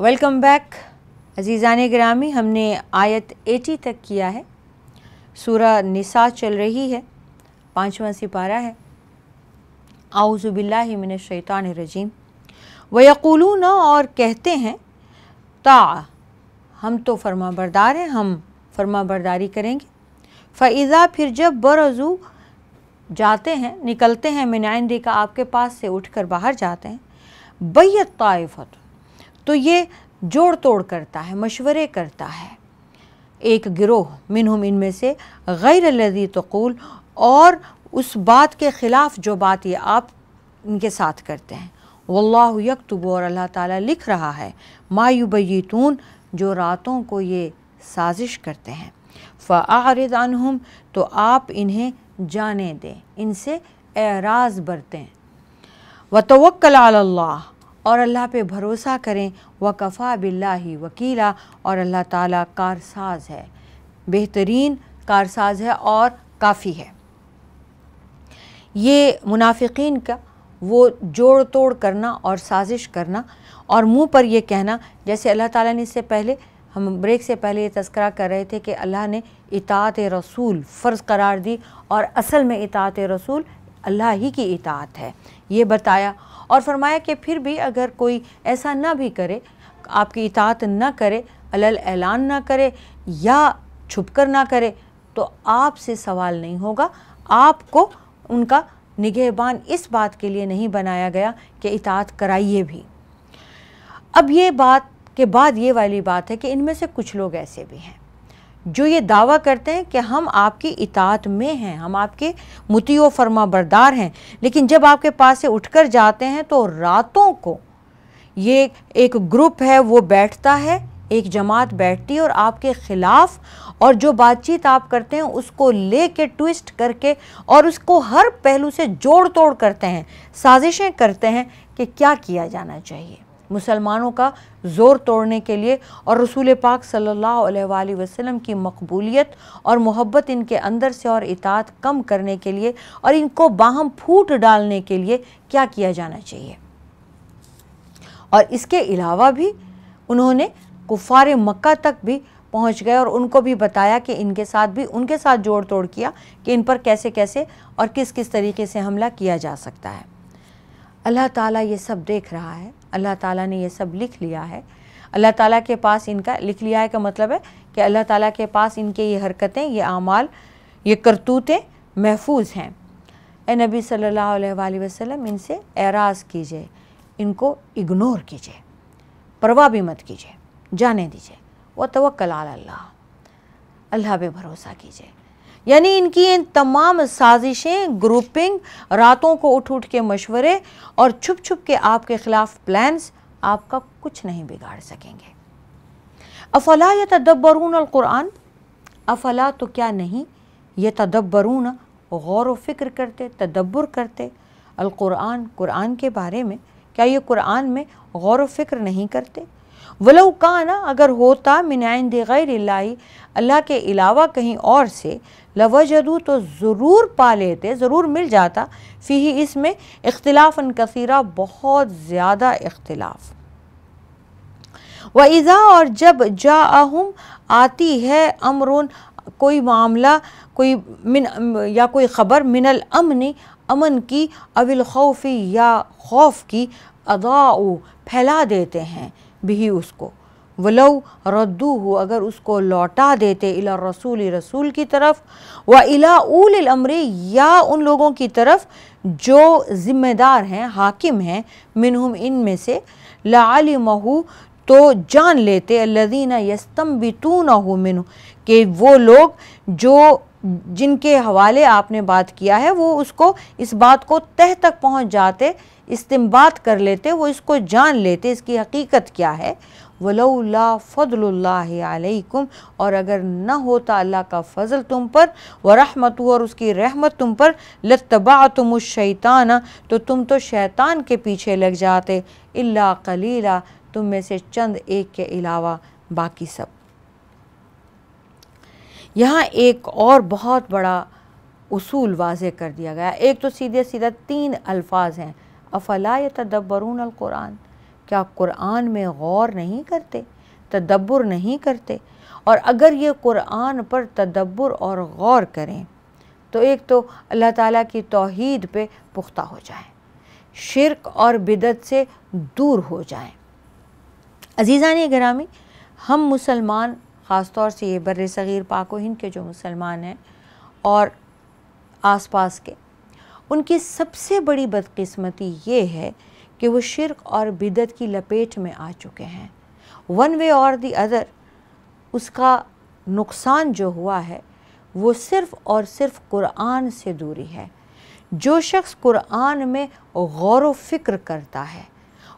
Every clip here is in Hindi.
वेलकम बैक अजीज़ान ग्रामी हमने आयत 80 तक किया है सूर निसा चल रही है पाँचवा सिपारा है आउज़बिल्लिमिन शैतान रजीम न और कहते हैं ता हम तो फर्मा बरदार हैं हम फर्मा बरदारी करेंगे फ़ैज़ा फिर जब बरज़ू जाते हैं निकलते हैं मिनाइंदे का आपके पास से उठकर बाहर जाते हैं बैत तयफ़त तो ये जोड़ तोड़ करता है मशवरे करता है एक गिरोह मिनहुम इनमें से गैर लदी तकूल और उस बात के ख़िलाफ़ जो बात ये आप इनके साथ करते हैं वल्लाहु यकतुब और अल्लाह ताला लिख रहा है मायूबैतून जो रातों को ये साजिश करते हैं फ़ारदानहम तो आप इन्हें जाने दें इनसे एराज बरतें व तोक्ल अल्लाह और अल्लाह पे भरोसा करें वकफ़ा बिल्ला ही वकीला और अल्लाह ताला कारसाज है बेहतरीन कारसाज है और काफ़ी है ये मुनाफिकीन का वो जोड़ तोड़ करना और साजिश करना और मुंह पर ये कहना जैसे अल्लाह ताला ने इससे पहले हम ब्रेक से पहले ये तस्करा कर रहे थे कि अल्लाह ने इतात रसूल फ़र्ज़ करार दी और असल में इतात रसूल अल्लाह ही की इतात है ये बताया और फरमाया कि फिर भी अगर कोई ऐसा ना भी करे आपकी इतात ना करे अलल ऐलान ना करे या छुप कर ना करे तो आपसे सवाल नहीं होगा आपको उनका निगहबान इस बात के लिए नहीं बनाया गया कि इतात कराइए भी अब ये बात के बाद ये वाली बात है कि इनमें से कुछ लोग ऐसे भी हैं जो ये दावा करते हैं कि हम आपकी इतात में हैं हम आपके मुती व फरमा बरदार हैं लेकिन जब आपके पास से उठकर जाते हैं तो रातों को ये एक ग्रुप है वो बैठता है एक जमात बैठती है और आपके ख़िलाफ़ और जो बातचीत आप करते हैं उसको ले कर ट्विस्ट करके और उसको हर पहलू से जोड़ तोड़ करते हैं साजिशें करते हैं कि क्या किया जाना चाहिए मुसलमानों का ज़ोर तोड़ने के लिए और रसूल पाक सल्लल्लाहु अलैहि वसल्लम की मकबूलियत और मोहब्बत इनके अंदर से और इतात कम करने के लिए और इनको बाहम फूट डालने के लिए क्या किया जाना चाहिए और इसके अलावा भी उन्होंने कुफार मक्का तक भी पहुंच गए और उनको भी बताया कि इनके साथ भी उनके साथ जोड़ तोड़ किया कि इन पर कैसे कैसे और किस किस तरीके से हमला किया जा सकता है अल्लाह ताला ये सब देख रहा है अल्लाह ताला ने ये सब लिख लिया है अल्लाह ताला के पास इनका लिख लिया है का मतलब है कि अल्लाह ताला के पास इनके ये हरकतें ये आमाल ये करतूतें महफूज हैं ए नबी सल्लल्लाहु अलैहि वसल्लम इनसे एराज कीजिए इनको इग्नोर कीजिए परवाह भी मत कीजिए जाने दीजिए व तवक्ल अल्लाह अल्लाह पर भरोसा कीजिए यानी इनकी इन तमाम साजिशें ग्रुपिंग रातों को उठ उठ के मशवरे और छुप छुप के आपके ख़िलाफ़ प्लान्स आपका कुछ नहीं बिगाड़ सकेंगे अफला या तदब्बरून क़ुरान अफला तो क्या नहीं ये तदब्बरून गौर व फिक्र करते तदब्बर करते कुरान कुरान के बारे में क्या ये कुरान में गौर व फिक्र नहीं करते वलो काना अगर होता मिनाइन दिगैर अल्लाह के अलावा कहीं और से लवजदू तो ज़रूर पा लेते ज़रूर मिल जाता फ़ी इसमें इख्तलाफन कसीरा बहुत ज़्यादा इख्तलाफ़ व इज़ा और जब अहम आती है अमरुन कोई मामला कोई मिन या कोई ख़बर मिनल अमन अमन की अविल खौफी या खौफ की अदाऊ फैला देते हैं भी उसको वलव रद्दू हो अगर उसको लौटा देते इला रसूल रसूल की तरफ व इला उल अमरी या उन लोगों की तरफ जो ज़िम्मेदार हैं हाकिम हैं मिनहुम इन में से महू तो जान लेते लदीना यस्तम ना हो मिन के वो लोग जो जिनके हवाले आपने बात किया है वो उसको इस बात को तह तक पहुंच जाते इस्तेमाल कर लेते वो इसको जान लेते इसकी हकीकत क्या है वलौला फ़दल्लाकुम और अगर न होता अल्लाह का फ़ज़ल तुम पर व रहमत और उसकी रहमत तुम पर लतबा तुम शैताना तो तुम तो शैतान के पीछे लग जाते इल्ला कलीला तुम में से चंद एक के अलावा बाकी सब यहाँ एक और बहुत बड़ा उसूल वाज कर दिया गया एक तो सीधे सीधा तीन अल्फाज हैं अफला या तदब्बरून अलकुरान क्या कुरान में गौर नहीं करते तदब्बर नहीं करते और अगर ये कुरान पर तदब्बर और गौर करें तो एक तो अल्लाह ताला की तोहद पे पुख्ता हो जाए शिरक और बिदत से दूर हो जाए अजीज़ा ने ग्रामी हम मुसलमान ख़ास तौर से ये बर सग़ीर पाक हिंद के जो मुसलमान हैं और आसपास के उनकी सबसे बड़ी बदक़स्मती ये है कि वो शिरक और बिदत की लपेट में आ चुके हैं वन वे और दी अदर उसका नुकसान जो हुआ है वो सिर्फ़ और सिर्फ कुरान से दूरी है जो शख्स कुरान में गौर व फिक्र करता है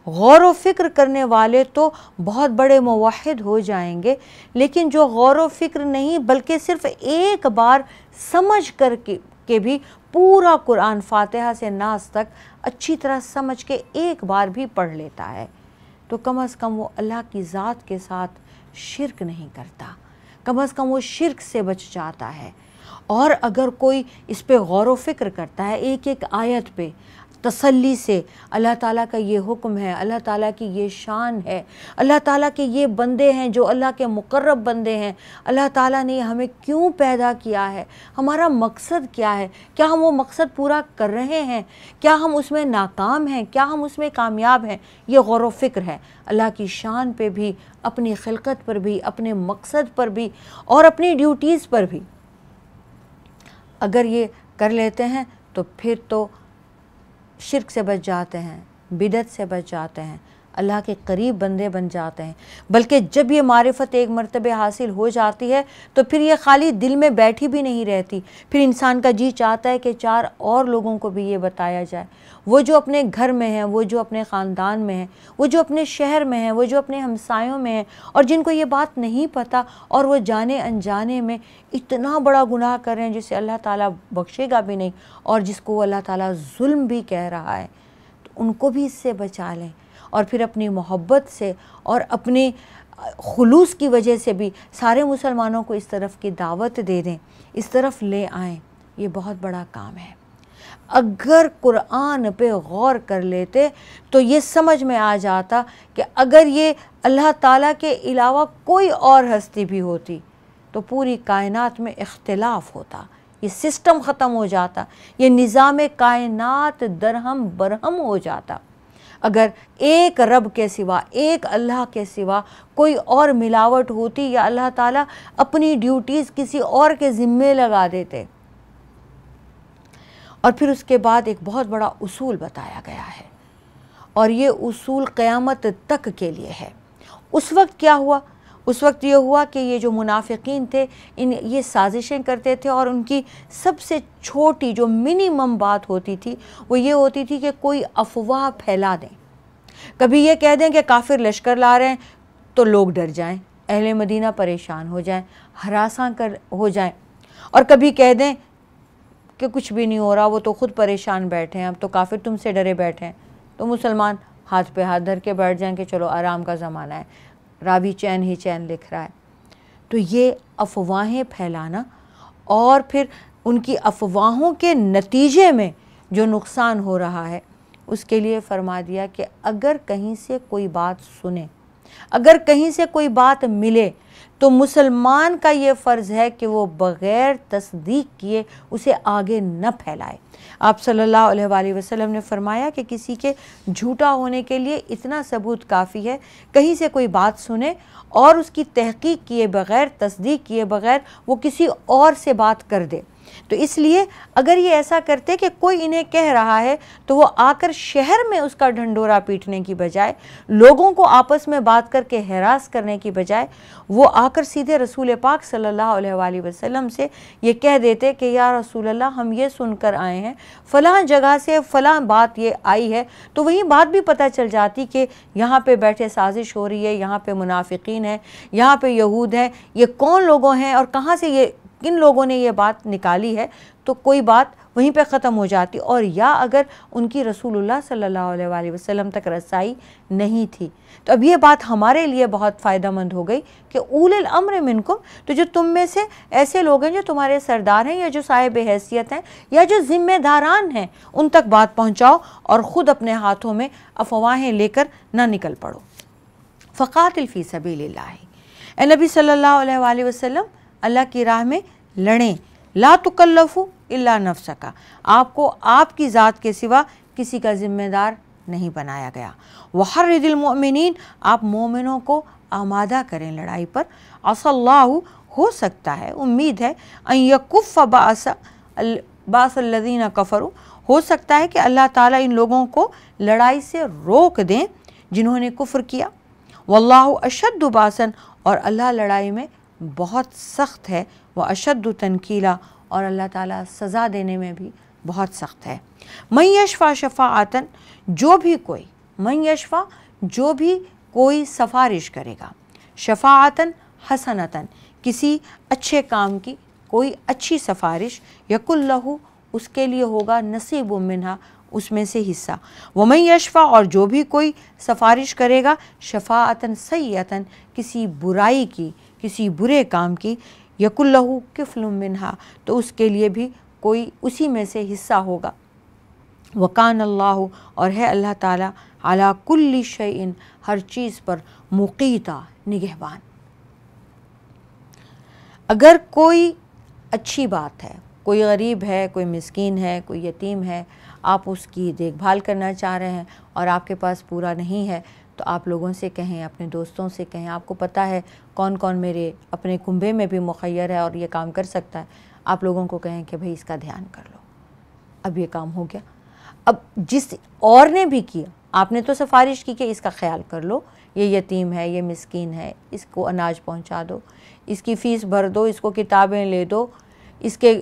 गौर व फ़िक्र करने वाले तो बहुत बड़े मुवाहद हो जाएंगे लेकिन जो गौर व फ़िक्र नहीं बल्कि सिर्फ़ एक बार समझ कर के, के भी पूरा कुरान फातिहा से नाज तक अच्छी तरह समझ के एक बार भी पढ़ लेता है तो कम अज़ कम वो अल्लाह की ज़ात के साथ शिरक नहीं करता कम अज़ कम वो शिरक से बच जाता है और अगर कोई इस पर गौर व फ़िक्र करता है एक एक आयत पे तसल्ली से अल्लाह ताला का ये हुक्म है अल्लाह ताला की ये शान है अल्लाह ताला के ये बंदे हैं जो अल्लाह के मुकर्रब बंदे हैं अल्लाह ताला ने हमें क्यों पैदा किया है हमारा मकसद क्या है क्या हम वो मकसद पूरा कर रहे हैं क्या हम उसमें नाकाम हैं क्या हम उसमें कामयाब हैं ये गौर फ़िक्र है अल्लाह की शान पर भी अपनी खिलकत पर भी अपने मकसद पर भी और अपनी ड्यूटीज़ पर भी अगर ये कर लेते हैं तो फिर तो शिरक से बच जाते हैं बिदत से बच जाते हैं अल्लाह के करीब बंदे बन जाते हैं बल्कि जब ये मारफत एक मरतबे हासिल हो जाती है तो फिर ये खाली दिल में बैठी भी नहीं रहती फिर इंसान का जी चाहता है कि चार और लोगों को भी ये बताया जाए वो जो अपने घर में हैं वो जो अपने ख़ानदान में हैं वो जो अपने शहर में हैं वो जो अपने हमसायों में हैं और जिनको ये बात नहीं पता और वो जाने अनजाने में इतना बड़ा गुनाह कर रहे हैं जिसे अल्लाह ताला बख्शेगा भी नहीं और जिसको अल्लाह ताला जुल्म भी कह रहा है तो उनको भी इससे बचा लें और फिर अपनी मोहब्बत से और अपने खलूस की वजह से भी सारे मुसलमानों को इस तरफ की दावत दे दें इस तरफ ले आए ये बहुत बड़ा काम है अगर कुरान पे गौर कर लेते तो ये समझ में आ जाता कि अगर ये अल्लाह ताला के अलावा कोई और हस्ती भी होती तो पूरी कायनात में इख्तलाफ होता ये सिस्टम ख़त्म हो जाता ये निज़ाम कायनात दरहम बरहम हो जाता अगर एक रब के सिवा एक अल्लाह के सिवा कोई और मिलावट होती या अल्लाह ताला अपनी ड्यूटीज़ किसी और के ज़िम्मे लगा देते और फिर उसके बाद एक बहुत बड़ा उसूल बताया गया है और ये उसूल क़यामत तक के लिए है उस वक्त क्या हुआ उस वक्त ये हुआ कि ये जो मुनाफिकीन थे इन ये साजिशें करते थे और उनकी सबसे छोटी जो मिनिमम बात होती थी वो ये होती थी कि कोई अफवाह फैला दें कभी ये कह दें कि काफिर लश्कर ला रहे हैं तो लोग डर जाएं अहल मदीना परेशान हो जाएं हरासा कर हो जाएं और कभी कह दें कि कुछ भी नहीं हो रहा वो तो ख़ुद परेशान बैठे हैं अब तो काफिर तुमसे डरे बैठे हैं तो मुसलमान हाथ पे हाथ धर के बैठ जाएं कि चलो आराम का ज़माना है रावी चैन ही चैन लिख रहा है तो ये अफवाहें फैलाना और फिर उनकी अफवाहों के नतीजे में जो नुकसान हो रहा है उसके लिए फरमा दिया कि अगर कहीं से कोई बात सुने अगर कहीं से कोई बात मिले तो मुसलमान का ये फ़र्ज़ है कि वो बग़ैर तस्दीक किए उसे आगे न फैलाए आप सल्ला वसलम ने फरमाया कि किसी के झूठा होने के लिए इतना सबूत काफ़ी है कहीं से कोई बात सुने और उसकी तहकीक किए बगैर तस्दीक किए बगैर वो किसी और से बात कर दे तो इसलिए अगर ये ऐसा करते कि कोई इन्हें कह रहा है तो वो आकर शहर में उसका ढंडोरा पीटने की बजाय लोगों को आपस में बात करके हरास करने की बजाय वो आकर सीधे रसूल पाक सल्लल्लाहु अलैहि वसल्लम से ये कह देते कि या रसूल अल्लाह हम ये सुनकर आए हैं फ़लाँ जगह से फ़लाँ बात ये आई है तो वही बात भी पता चल जाती कि यहाँ पर बैठे साजिश हो रही है यहाँ पर मुनाफिक है यहाँ पर यहूद हैं ये कौन लोगों हैं और कहाँ से ये किन लोगों ने यह बात निकाली है तो कोई बात वहीं पे ख़त्म हो जाती और या अगर उनकी रसूलुल्लाह सल्लल्लाहु अलैहि वसल्लम तक रसाई नहीं थी तो अब ये बात हमारे लिए बहुत फ़ायदा हो गई कि ऊल अम्र मिनकुम तो जो तुम में से ऐसे लोग हैं जो तुम्हारे सरदार हैं या जो साहिब हैसियत हैं या जो ज़िम्मेदारान हैं उन तक बात पहुँचाओ और ख़ुद अपने हाथों में अफवाहें लेकर ना निकल पड़ो फ़कातिल फ़ी सबी ए नबी सल्ला वसम अल्लाह की राह में लड़ें ला तुकल्लफ़ु नफ़ सका आपको आपकी ज़ात के सिवा किसी का ज़िम्मेदार नहीं बनाया गया वहर दिलमिन आप मोमिनों को आमादा करें लड़ाई पर असल्ला हो सकता है उम्मीद है अयकुफ़ बास कफ़रू हो सकता है कि अल्लाह ताला इन लोगों को लड़ाई से रोक दें जिन्होंने कुफ्र किया वल्लाह और अल्लाह लड़ाई में बहुत सख्त है व अशद तनकीला और अल्लाह ताला सज़ा देने में भी बहुत सख्त है मई यशफ़ा शफ़ा आतन जो भी कोई मई यशफ़ा जो भी कोई सफारिश करेगा शफ़ा आतन हसनतन किसी अच्छे काम की कोई अच्छी सफारिश यकुल्लहू उसके लिए होगा नसीब मिन्हा उसमें से हिस्सा वह यशफ़ा और जो भी कोई सफारिश करेगा शफा सही आतन किसी बुराई की किसी बुरे काम की यकुल्लहू किफ़ल मिनहा तो उसके लिए भी कोई उसी में से हिस्सा होगा वकान अल्लाह और है अल्लाह ताला अला कुल्ली शयन हर चीज़ पर मुकीता निगहबान अगर कोई अच्छी बात है कोई गरीब है कोई मिसकीन है कोई यतीम है आप उसकी देखभाल करना चाह रहे हैं और आपके पास पूरा नहीं है तो आप लोगों से कहें अपने दोस्तों से कहें आपको पता है कौन कौन मेरे अपने कुंभे में भी मुखैर है और ये काम कर सकता है आप लोगों को कहें कि भाई इसका ध्यान कर लो अब ये काम हो गया अब जिस और ने भी किया आपने तो सिफारिश की कि इसका ख्याल कर लो ये यतीम है ये मिसकीन है इसको अनाज पहुंचा दो इसकी फ़ीस भर दो इसको किताबें ले दो इसके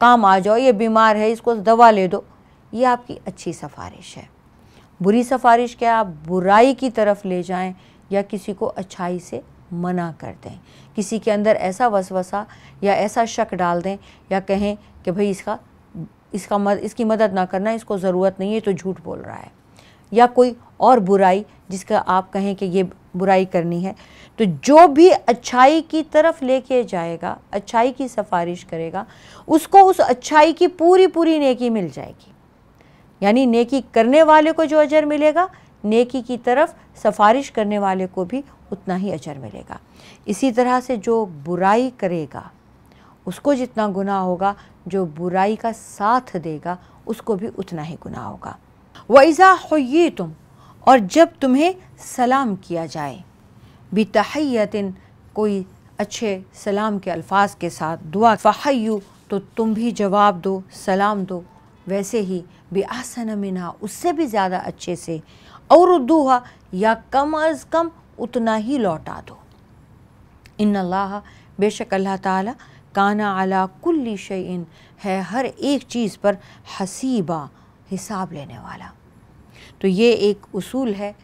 काम आ जाओ ये बीमार है इसको दवा ले दो ये आपकी अच्छी सिफारिश है बुरी सफारिश क्या आप बुराई की तरफ ले जाएं या किसी को अच्छाई से मना कर दें किसी के अंदर ऐसा वसवसा या ऐसा शक डाल दें या कहें कि भाई इसका इसका मद इसकी मदद ना करना इसको ज़रूरत नहीं है तो झूठ बोल रहा है या कोई और बुराई जिसका आप कहें कि ये बुराई करनी है तो जो भी अच्छाई की तरफ लेके जाएगा अच्छाई की सफ़ारिश करेगा उसको उस अच्छाई की पूरी पूरी नेकी मिल जाएगी यानी नेकी करने वाले को जो अजर मिलेगा नेकी की तरफ सफारिश करने वाले को भी उतना ही अजर मिलेगा इसी तरह से जो बुराई करेगा उसको जितना गुनाह होगा जो बुराई का साथ देगा उसको भी उतना ही गुनाह होगा वैज़ा हो तुम और जब तुम्हें सलाम किया जाए बितहैतिन कोई अच्छे सलाम के अल्फाज के साथ दुआ फ़ाहयू तो तुम भी जवाब दो सलाम दो वैसे ही बेआसन मिना उससे भी ज़्यादा अच्छे से और हुआ या कम अज़ कम उतना ही लौटा दो इन अल्लाह बेशक अल्लाह ताला काना आला कुल्ली शयन है हर एक चीज़ पर हसीबा हिसाब लेने वाला तो ये एक उसूल है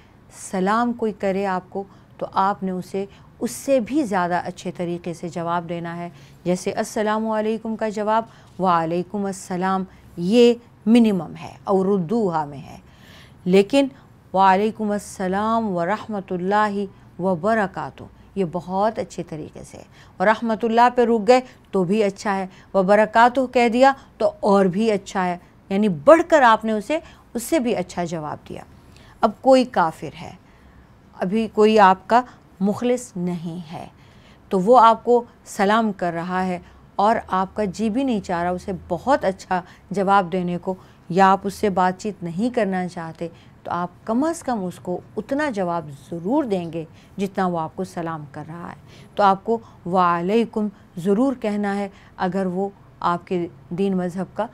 सलाम कोई करे आपको तो आपने उसे उससे भी ज़्यादा अच्छे तरीके से जवाब देना है जैसे अस्सलाम का जवाब वालेकुम अस्सलाम ये मिनिमम है और दुआ में है लेकिन वालेकुम अस्सलाम व रहमतुल्लाहि व बरकातु ये बहुत अच्छे तरीके से और रहमतुल्लाह पे रुक गए तो भी अच्छा है व बरक़ात कह दिया तो और भी अच्छा है यानी बढ़कर आपने उसे उससे भी अच्छा जवाब दिया अब कोई काफिर है अभी कोई आपका मुखलिस नहीं है तो वो आपको सलाम कर रहा है और आपका जी भी नहीं चाह रहा उसे बहुत अच्छा जवाब देने को या आप उससे बातचीत नहीं करना चाहते तो आप कम अज़ कम उसको उतना जवाब ज़रूर देंगे जितना वो आपको सलाम कर रहा है तो आपको वालेकुम ज़रूर कहना है अगर वो आपके दीन मज़हब का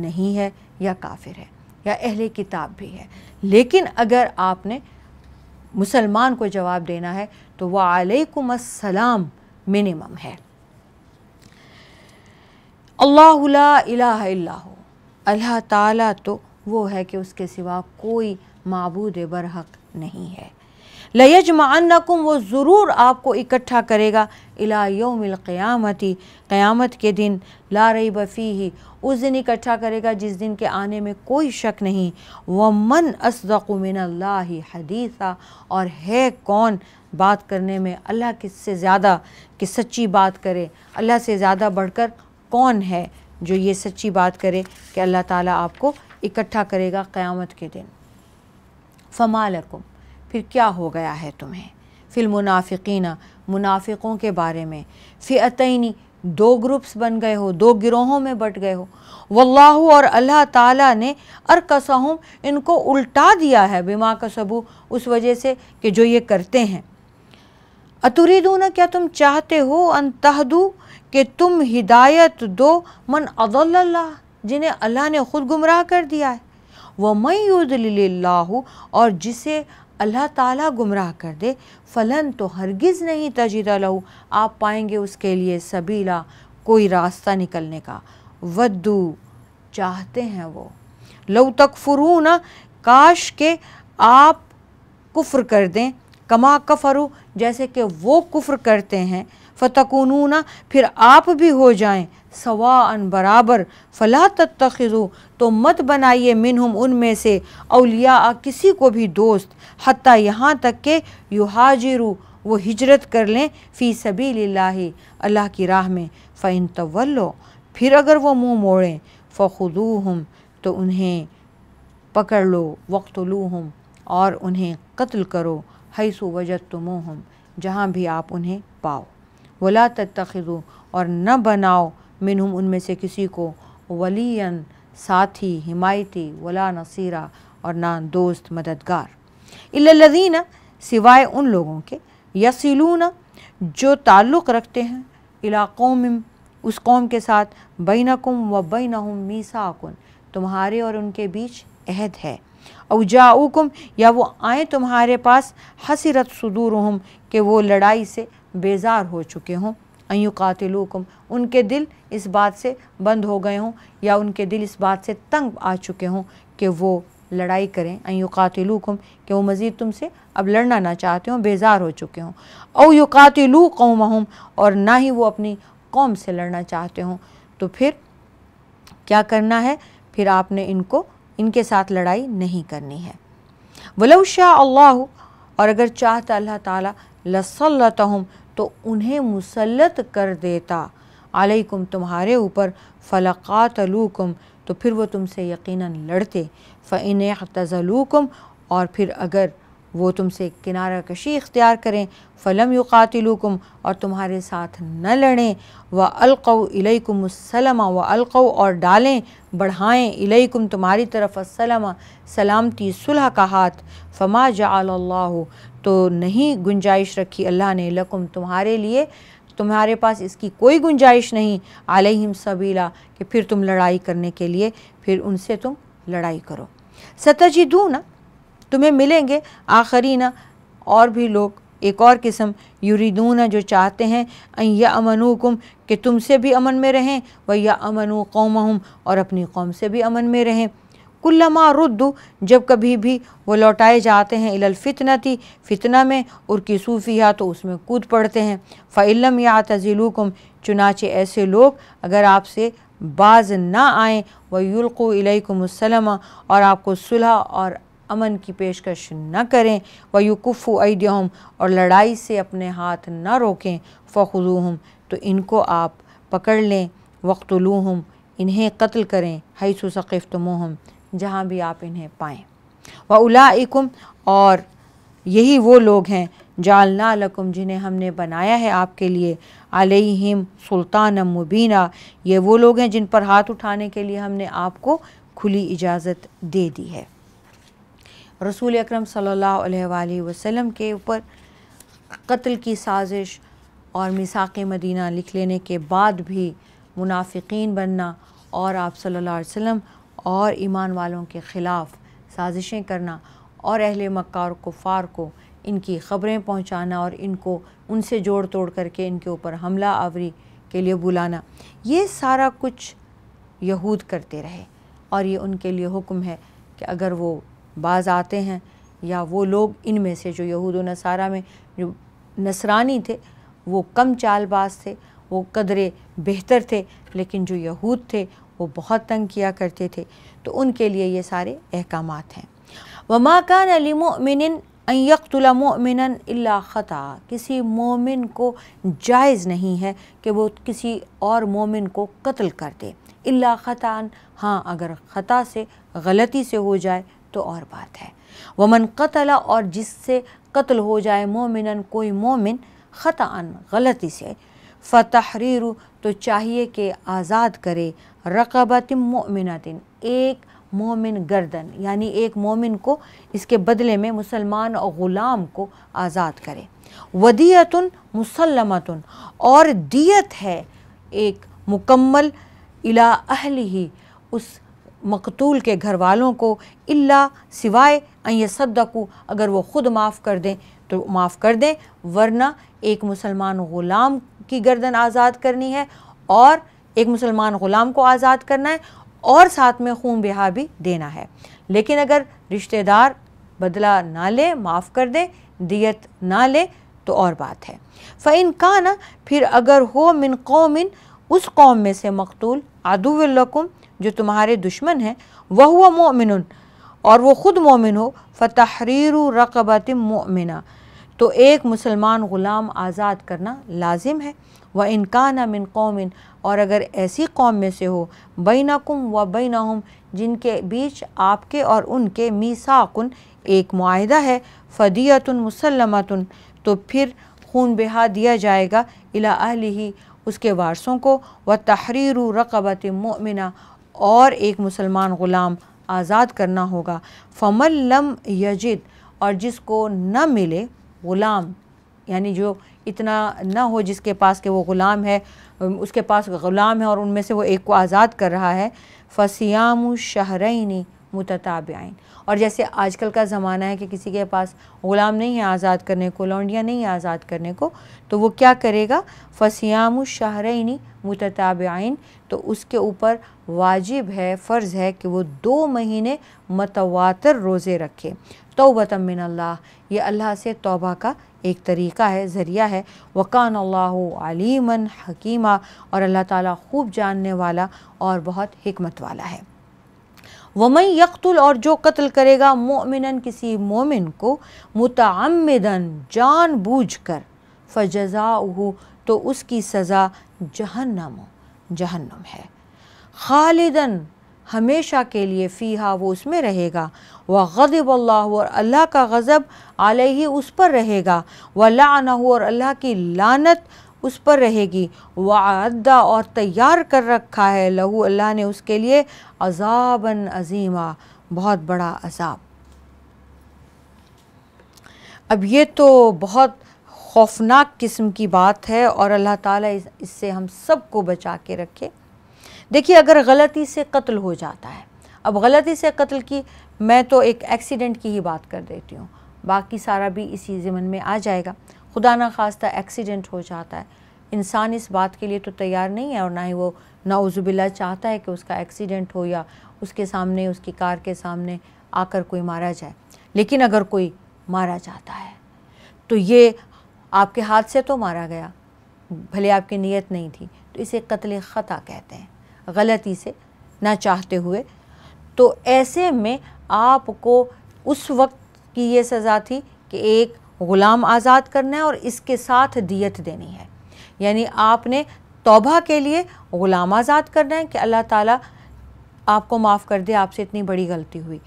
नहीं है या काफिर है या अहले किताब भी है लेकिन अगर आपने मुसलमान को जवाब देना है तो वालेकुम असलम मिनिमम है अल्लाह अल्लाह ताला तो वो है कि उसके सिवा कोई मबूद बरहक नहीं है लयजमानकुम वो ज़रूर आपको इकट्ठा करेगा इला योमिल क़यामत के दिन ला रही बफ़ी ही उस दिन इकट्ठा करेगा जिस दिन के आने में कोई शक नहीं व मन असदमिन हदीसा और है कौन बात करने में अल्लाह किससे ज़्यादा कि सच्ची बात करे अल्लाह से ज़्यादा बढ़कर कौन है जो ये सच्ची बात करे कि अल्लाह ताला आपको इकट्ठा करेगा क़यामत के दिन फ़मालकुम फिर क्या हो गया है तुम्हें फिर मुनाफिकी मुनाफिकों के बारे में फ़ियतनी दो ग्रुप्स बन गए हो दो गिरोहों में बट गए हो वल्लाहु और अल्लाह ताला ने अरकसहम इनको उल्टा दिया है बिमा का सबू उस वजह से कि जो ये करते हैं ना क्या तुम चाहते हो अनतहदू कि तुम हिदायत दो मन अदल्ला जिन्हें अल्लाह ने ख़ुद गुमराह कर दिया है वह मयूदल्ला और जिसे अल्लाह ताला गुमराह कर दे फलन तो हरगिज़ नहीं तजीदा लहू आप पाएंगे उसके लिए सबीला कोई रास्ता निकलने का वद्दू चाहते हैं वो लव तक फरू ना काश के आप कुफ्र कर दें कमा कफरू जैसे कि वो कुफ्र करते हैं फ़तकुनूना फिर आप भी हो जाएं सवा बराबर फ़ला तखज़ु तो मत बनाइए मिनहुम उनमें से अलिया किसी को भी दोस्त हती यहाँ तक के युहाजिरु वो हिजरत कर लें फ़ी सभी अल्लाह की राह में फ़ैन तवल्लो फिर अगर वो मुँह मोड़ें फ़खदू हम तो उन्हें पकड़ लो वक्तलू हम और उन्हें कत्ल करो हैसु वजत तुम हम जहाँ भी आप उन्हें पाओ वला तखु और न बनाओ मिनहुम उनमें से किसी को वलीन साथी हिमायती वला नसीरा और ना दोस्त मददगार इल्लज़ीन सिवाय उन लोगों के यसीलून जो ताल्लुक़ रखते हैं इलाकों में उस कौम के साथ बैनकुम व बैनहुम मीसाकुन तुम्हारे और उनके बीच अहद है औजाऊकुम या वो आए तुम्हारे पास हसरत हम कि वो लड़ाई से बेजार हो चुके हों अयुकातिल उनके दिल इस बात से बंद हो गए हों या उनके दिल इस बात से तंग आ चुके हों कि वो लड़ाई करें अयुकातिल कातिलुकुम कि वो मज़ीद तुमसे अब लड़ना ना चाहते हों बेजार हो चुके हों औ यु कातिलु कौम और ना ही वो अपनी कौम से लड़ना चाहते हों तो फिर क्या करना है फिर आपने इनको इनके साथ लड़ाई नहीं करनी है वलऊ शाह अल्लाह और अगर चाहता अल्लाह ताला लसल्लतहुम तो उन्हें मुसलत कर देता अलैकुम तुम्हारे ऊपर फ़लक़ातलूकुम तो फिर वो तुमसे यकीनन लड़ते फ़िन तज़लूकुम और फिर अगर वो तुमसे किनारा कशी इख्तियार करें फ़लम युकातिलुकुम और तुम्हारे साथ न लड़ें व इलैकुम सलमा व अलकौ और डालें बढ़ाएं इलैकुम तुम्हारी तरफ असलमा सलामती सुलह का हाथ फ़मा जा तो नहीं गुंजाइश रखी अल्लाह ने लकुम तुम्हारे लिए तुम्हारे पास इसकी कोई गुंजाइश नहीं आलिम सबीला कि फिर तुम लड़ाई करने के लिए फिर उनसे तुम लड़ाई करो सतजी दू ना तुम्हें मिलेंगे आखिरी ना और भी लोग एक और किस्म ना जो चाहते हैं या अमनुकुम कि तुमसे भी अमन में रहें व या अमनु कौम और अपनी कौम से भी अमन में रहें कुल्लमा रुद्दू जब कभी भी वो लौटाए जाते हैं इलल फितनती फितना में और की सूफिया तो उसमें कूद पड़ते हैं फ़ैलम या तजीलुकुम चुनाचे ऐसे लोग अगर आपसे बाज ना आएँ व युल्कु इलैकुमसलम और आपको सुलह और अमन की पेशकश न करें व युकुफ़ ऐदहम और लड़ाई से अपने हाथ न रोकें फ़ुजूहम तो इनको आप पकड़ लें वक्तलूहम इन्हें कत्ल करें हैसु सकीफ़ तुम जहाँ भी आप इन्हें पाएँ व उलाकुम और यही वो लोग हैं जालना लकुम जिन्हें हमने बनाया है आपके लिए अलहिम सुल्तान मुबीना ये वो लोग हैं जिन पर हाथ उठाने के लिए हमने आपको खुली इजाज़त दे दी है रसूल अक्रम सल्लल्लाहु वसम के ऊपर कत्ल की साजिश और मिसाक मदीना लिख लेने के बाद भी मुनाफिक बनना और आप सल्लल्लाहु अलैहि वसल्लम और ईमान वालों के ख़िलाफ़ साजिशें करना और अहल मक्का और कुफ़ार को इनकी ख़बरें पहुंचाना और इनको उनसे जोड़ तोड़ करके इनके ऊपर हमला आवरी के लिए बुलाना ये सारा कुछ यहूद करते रहे और ये उनके लिए हुक्म है कि अगर वो बाज आते हैं या वो लोग इनमें से जो यहूद नसारा में जो नसरानी थे वो कम चालबाज थे वो कदरे बेहतर थे लेकिन जो यहूद थे वो बहुत तंग किया करते थे तो उनके लिए ये सारे अहकाम हैं वमा कान अलीमिन यकतुलमिन अल्ला ख़ता किसी मोमिन को जायज़ नहीं है कि वो किसी और मोमिन को कत्ल कर दे ख़तान हाँ अगर ख़ता से गलती से हो जाए तो और बात है वमन कतल और जिससे कत्ल हो जाए मोमिन कोई मोमिन ख़ता गलती से फ़तहरीर तो चाहिए कि आज़ाद करे रकबातिम मोमिनतिन एक मोमिन गर्दन यानी एक मोमिन को इसके बदले में मुसलमान और ग़ुलाम को आज़ाद करें वदियतुन मुसलमतन और दियत है एक मुकम्मल इला अहल ही उस मकतूल के घर वालों को इल्ला सिवाय सदकू अगर वो ख़ुद माफ़ कर दें तो माफ़ कर दें वरना एक मुसलमान ग़ुलाम की गर्दन आज़ाद करनी है और एक मुसलमान ग़ुलाम को आज़ाद करना है और साथ में खून बिहा भी देना है लेकिन अगर रिश्तेदार बदला ना ले माफ़ कर दे दियत ना ले तो और बात है फ़ैन का ना फिर अगर हो मिन कौमिन उस कौम में से मकतूल आदुल्लकुम जो तुम्हारे दुश्मन हैं वह हुआ मोमिन और वह ख़ुद मोमिन हो फ़तहरीर रकबत मोमिना तो एक मुसलमान ग़ुलाम आज़ाद करना लाजिम है व इनकान मिन कौमिन और अगर ऐसी कौम में से हो बैनकुम व बैनहुम जिनके बीच आपके और उनके मीसाकुन एक माहदा है फ़दियतुन मुसलमतुन तो फिर खून बहा दिया जाएगा इला उसके वारसों को व तहरीर रकबत मोमिना और एक मुसलमान ग़ुलाम आज़ाद करना होगा फमल लम यजिद और जिसको न मिले ग़ुलाम यानी जो इतना ना हो जिसके पास के वो ग़ुलाम है उसके पास ग़ुलाम है और उनमें से वो एक को आज़ाद कर रहा है फ़सियाम शहरइनी मुतताबाइन और जैसे आजकल का ज़माना है कि किसी के पास ग़ुलाम नहीं है आज़ाद करने को लौंडियाँ नहीं है आज़ाद करने को तो वो क्या करेगा फ़सियाम शहरइनी मुतताबाइन तो उसके ऊपर वाजिब है फ़र्ज़ है कि वो दो महीने मतवातर रोज़े रखे तोबतमिन अल्लाह ये अल्लाह से तोबा का एक तरीका है ज़रिया है वक़ान अल्लामन हकीमा और अल्लाह ताला खूब जानने वाला और बहुत हमत वाला है वमई यकतुल और जो कत्ल करेगा मोमिन किसी मोमिन को मुतमदन जान बूझ कर फजा तो उसकी सज़ा जहन्नम जहन्नम है खालिदन हमेशा के लिए फ़ीहा वो उसमें रहेगा व गज़ब अल्लाह और अल्लाह का गज़ब आलही उस पर रहेगा व लाना और अल्लाह की लानत उस पर रहेगी वादा और तैयार कर रखा है लहू अल्लाह ने उसके लिए अजाबन अजीमा बहुत बड़ा अजाब अब ये तो बहुत खौफनाक किस्म की बात है और अल्लाह ताला इससे हम सबको बचा के रखे देखिए अगर गलती से कत्ल हो जाता है अब गलती से कत्ल की मैं तो एक एक्सीडेंट की ही बात कर देती हूँ बाकी सारा भी इसी ज़िमन में आ जाएगा खुदा ना खास्ता एक्सीडेंट हो जाता है इंसान इस बात के लिए तो तैयार नहीं है और ना ही वो नाउजुबिल्ला चाहता है कि उसका एक्सीडेंट हो या उसके सामने उसकी कार के सामने आकर कोई मारा जाए लेकिन अगर कोई मारा जाता है तो ये आपके हाथ से तो मारा गया भले आपकी नीयत नहीं थी तो इसे कत्ल ख़ता कहते हैं गलती से ना चाहते हुए तो ऐसे में आपको उस वक्त की ये सज़ा थी कि एक ग़ुलाम आज़ाद करना है और इसके साथ दियत देनी है यानी आपने तौबा के लिए ग़ुलाम आज़ाद करना है कि अल्लाह ताला आपको माफ़ कर दे आपसे इतनी बड़ी गलती हुई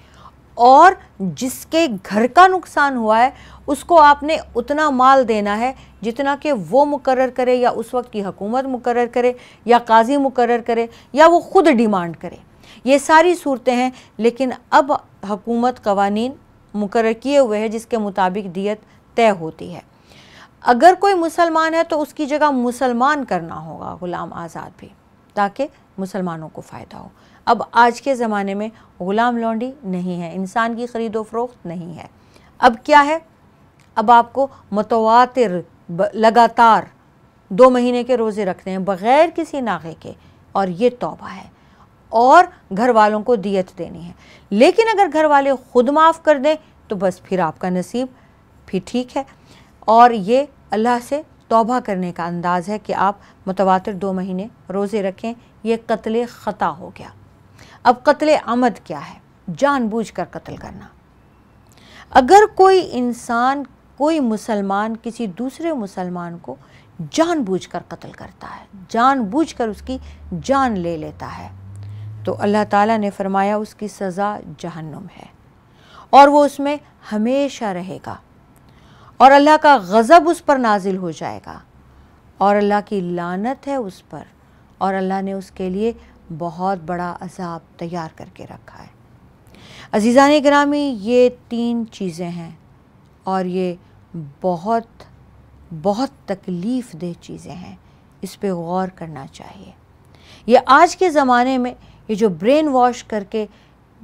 और जिसके घर का नुकसान हुआ है उसको आपने उतना माल देना है जितना कि वो मुकर करे या उस वक्त की हकूमत मुकर करे या काजी मुकर करे या वो ख़ुद डिमांड करे ये सारी सूरतें हैं लेकिन अब हकूमत कवानीन मुकर किए हुए हैं जिसके मुताबिक दियत तय होती है अगर कोई मुसलमान है तो उसकी जगह मुसलमान करना होगा ग़ुलाम आज़ाद भी ताकि मुसलमानों को फ़ायदा हो अब आज के ज़माने में ग़ुलाम लॉन्डी नहीं है इंसान की ख़रीदो फरोख्त नहीं है अब क्या है अब आपको मतवातर लगातार दो महीने के रोज़े रखने हैं बग़ैर किसी नागे के और ये तोबा है और घर वालों को दियत देनी है लेकिन अगर घर वाले ख़ुद माफ़ कर दें तो बस फिर आपका नसीब फिर ठीक है और ये अल्लाह से तोबा करने का अंदाज़ है कि आप मतवातर दो महीने रोज़े रखें यह कत्ल ख़ता हो गया अब कत्ल आमद क्या है जानबूझकर कत्ल करना अगर कोई इंसान कोई मुसलमान किसी दूसरे मुसलमान को जानबूझकर कत्ल करता है जानबूझकर उसकी जान ले लेता है तो अल्लाह ताला ने फरमाया उसकी सज़ा जहन्नुम है और वो उसमें हमेशा रहेगा और अल्लाह का गज़ब उस पर नाजिल हो जाएगा और अल्लाह की लानत है उस पर और अल्लाह ने उसके लिए बहुत बड़ा अजाब तैयार करके रखा है अजीज़ा ने ग्रामी ये तीन चीज़ें हैं और ये बहुत बहुत तकलीफ़ दह चीज़ें हैं इस पे गौर करना चाहिए ये आज के ज़माने में ये जो ब्रेन वॉश करके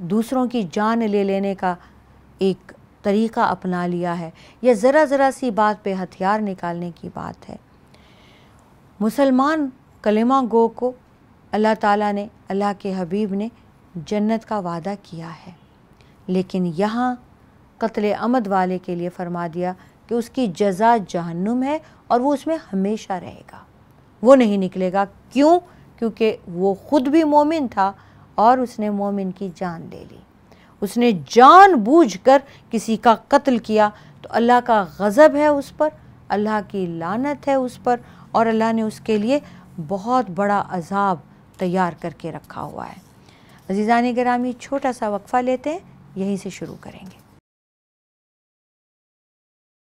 दूसरों की जान ले लेने का एक तरीका अपना लिया है यह ज़रा ज़रा सी बात पे हथियार निकालने की बात है मुसलमान कलेमा गो को अल्लाह ताला ने अल्लाह के हबीब ने जन्नत का वादा किया है लेकिन यहाँ कत्ल अमद वाले के लिए फरमा दिया कि उसकी जजा जहन्नुम है और वो उसमें हमेशा रहेगा वो नहीं निकलेगा क्यों क्योंकि वो ख़ुद भी मोमिन था और उसने मोमिन की जान ले ली उसने जानबूझकर किसी का कत्ल किया तो अल्लाह का गज़ब है उस पर अल्लाह की लानत है उस पर और अल्लाह ने उसके लिए बहुत बड़ा अजाब तैयार करके रखा हुआ है अजीज़ान ग्रामी छोटा सा वक्फ़ा लेते हैं यहीं से शुरू करेंगे